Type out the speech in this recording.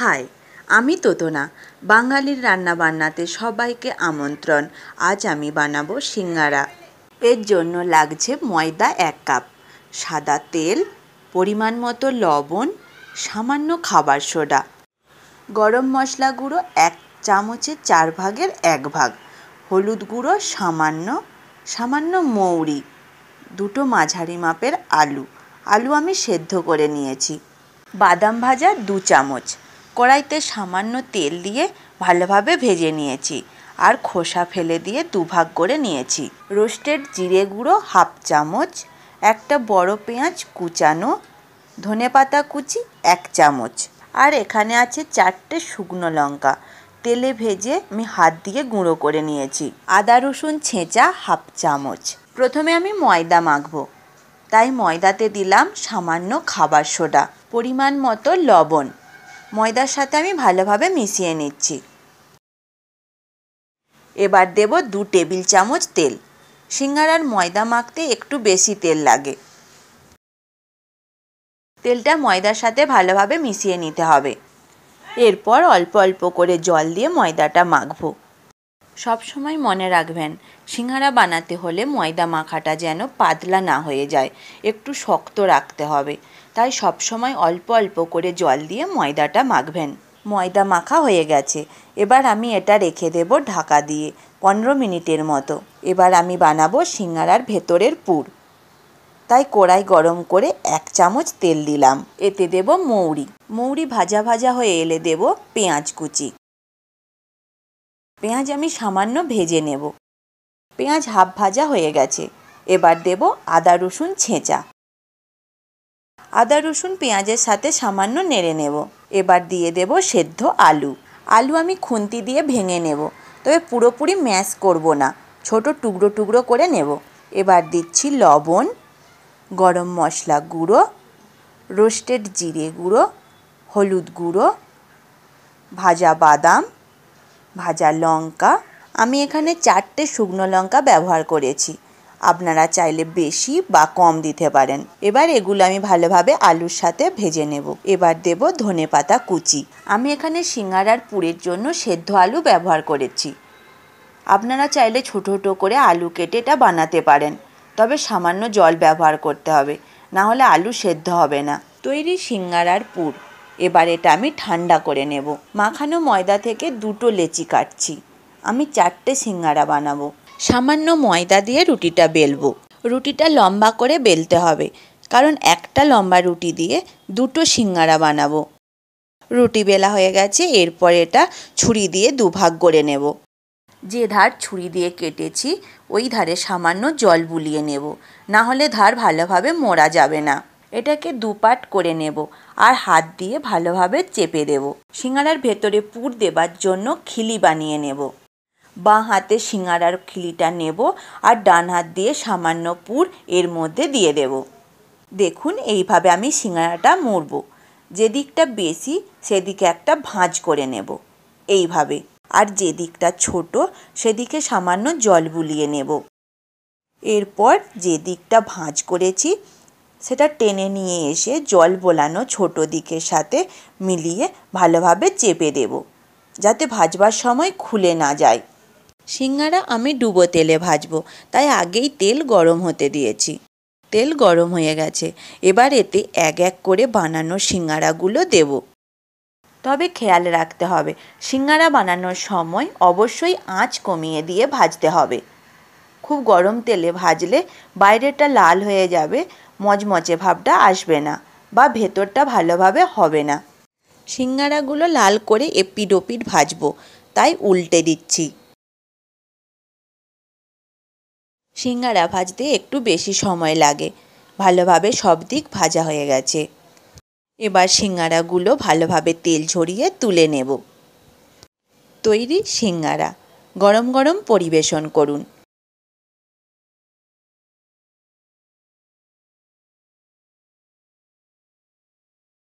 high আমি তোতনা বাঙালির রান্না বান্নাতে সবাইকে আমন্ত্রণ আজ আমি বানাবো সিঙ্গারা এর জন্য লাগছে ময়দা এক কাপ সাদা তেল পরিমাণ মতো লবণ সামান্য খাবার সোডা গরম মশলা গুঁড়ো এক চামচের চার ভাগের এক ভাগ হলুদ গুঁড়ো সামান্য সামান্য মৌরি দুটো মাঝারি মাপের আলু আলু আমি সেদ্ধ করে নিয়েছি বাদাম ভাজা দু চামচ কড়াইতে সামান্য তেল দিয়ে ভালোভাবে ভেজে নিয়েছি আর খোসা ফেলে দিয়ে দুভাগ করে নিয়েছি রোস্টেড জিরে গুঁড়ো হাফ চামচ একটা বড় পেঁয়াজ কুচানো ধনে পাতা কুচি এক চামচ আর এখানে আছে চারটে শুকনো লঙ্কা তেলে ভেজে আমি হাত দিয়ে গুঁড়ো করে নিয়েছি আদা রসুন ছেঁচা হাফ চামচ প্রথমে আমি ময়দা মাখবো তাই ময়দাতে দিলাম সামান্য খাবার সোডা পরিমাণ মতো লবণ ময়দার সাথে আমি ভালোভাবে মিশিয়ে নিচ্ছি এবার দেব দু টেবিল চামচ তেল সিঙ্গারার ময়দা মাখতে একটু বেশি তেল লাগে তেলটা ময়দার সাথে ভালোভাবে মিশিয়ে নিতে হবে এরপর অল্প অল্প করে জল দিয়ে ময়দাটা মাখবো সবসময় মনে রাখবেন সিঙ্গারা বানাতে হলে ময়দা মাখাটা যেন পাতলা না হয়ে যায় একটু শক্ত রাখতে হবে তাই সবসময় অল্প অল্প করে জল দিয়ে ময়দাটা মাখবেন ময়দা মাখা হয়ে গেছে এবার আমি এটা রেখে দেব ঢাকা দিয়ে পনেরো মিনিটের মতো এবার আমি বানাবো সিঙ্গারার ভেতরের পুর তাই কড়াই গরম করে এক চামচ তেল দিলাম এতে দেব মৌরি মৌরি ভাজা ভাজা হয়ে এলে দেব পেঁয়াজ কুচি পেঁয়াজ আমি সামান্য ভেজে নেব পেঁয়াজ হাফ ভাজা হয়ে গেছে এবার দেব আদা রসুন ছেঁচা আদা রসুন পেঁয়াজের সাথে সামান্য নেড়ে নেব এবার দিয়ে দেব সেদ্ধ আলু আলু আমি খুন্তি দিয়ে ভেঙে নেব তবে পুরোপুরি ম্যাশ করব না ছোট টুকরো টুকরো করে নেব এবার দিচ্ছি লবণ গরম মশলা গুঁড়ো রোস্টেড জিরে গুঁড়ো হলুদ গুঁড়ো ভাজা বাদাম ভাজা লঙ্কা আমি এখানে চারটে শুকনো লঙ্কা ব্যবহার করেছি আপনারা চাইলে বেশি বা কম দিতে পারেন এবার এগুলো আমি ভালোভাবে আলুর সাথে ভেজে নেব এবার দেব ধনে পাতা কুচি আমি এখানে সিঙ্গারার পুরের জন্য সেদ্ধ আলু ব্যবহার করেছি আপনারা চাইলে ছোটো ছোটো করে আলু কেটে এটা বানাতে পারেন তবে সামান্য জল ব্যবহার করতে হবে না হলে আলু সেদ্ধ হবে না তৈরি সিঙ্গারার পুর এবার এটা আমি ঠান্ডা করে নেব মাখানো ময়দা থেকে দুটো লেচি কাটছি আমি চারটে সিঙ্গারা বানাবো সামান্য ময়দা দিয়ে রুটিটা বেলবো রুটিটা লম্বা করে বেলতে হবে কারণ একটা লম্বা রুটি দিয়ে দুটো সিঙ্গারা বানাবো রুটি বেলা হয়ে গেছে এরপর এটা ছুরি দিয়ে দুভাগ করে নেব যে ধার ছুরি দিয়ে কেটেছি ওই ধারে সামান্য জল বুলিয়ে নেব না হলে ধার ভালোভাবে মোড়া যাবে না এটাকে দুপাট করে নেব আর হাত দিয়ে ভালোভাবে চেপে দেব সিঙ্গারার ভেতরে পুর দেবার জন্য খিলি বানিয়ে নেব বাঁ হাতে সিঙ্গারার খিলিটা নেব আর ডান হাত দিয়ে সামান্য পুর এর মধ্যে দিয়ে দেব দেখুন এইভাবে আমি সিঙ্গারাটা মুড়ব যেদিকটা বেশি সেদিকে একটা ভাঁজ করে নেব এইভাবে আর যে দিকটা ছোট সেদিকে সামান্য জল বুলিয়ে নেব এরপর যে দিকটা ভাঁজ করেছি সেটা টেনে নিয়ে এসে জল বোলানো ছোট দিকের সাথে মিলিয়ে ভালোভাবে চেপে দেব যাতে ভাজবার সময় খুলে না যায় সিঙ্গারা আমি ডুবো তেলে ভাজবো তাই আগেই তেল গরম হতে দিয়েছি তেল গরম হয়ে গেছে এবার এতে এক এক করে বানানো সিঙ্গারাগুলো দেব তবে খেয়াল রাখতে হবে সিঙ্গারা বানানোর সময় অবশ্যই আঁচ কমিয়ে দিয়ে ভাজতে হবে খুব গরম তেলে ভাজলে বাইরেটা লাল হয়ে যাবে মচমচে ভাবটা আসবে না বা ভেতরটা ভালোভাবে হবে না সিঙ্গারাগুলো লাল করে এপিড ওপিড ভাজবো তাই উল্টে দিচ্ছি সিঙ্গারা ভাজতে একটু বেশি সময় লাগে ভালোভাবে সব দিক ভাজা হয়ে গেছে এবার সিঙ্গারাগুলো ভালোভাবে তেল ঝরিয়ে তুলে নেব তৈরি সিঙ্গারা গরম গরম পরিবেশন করুন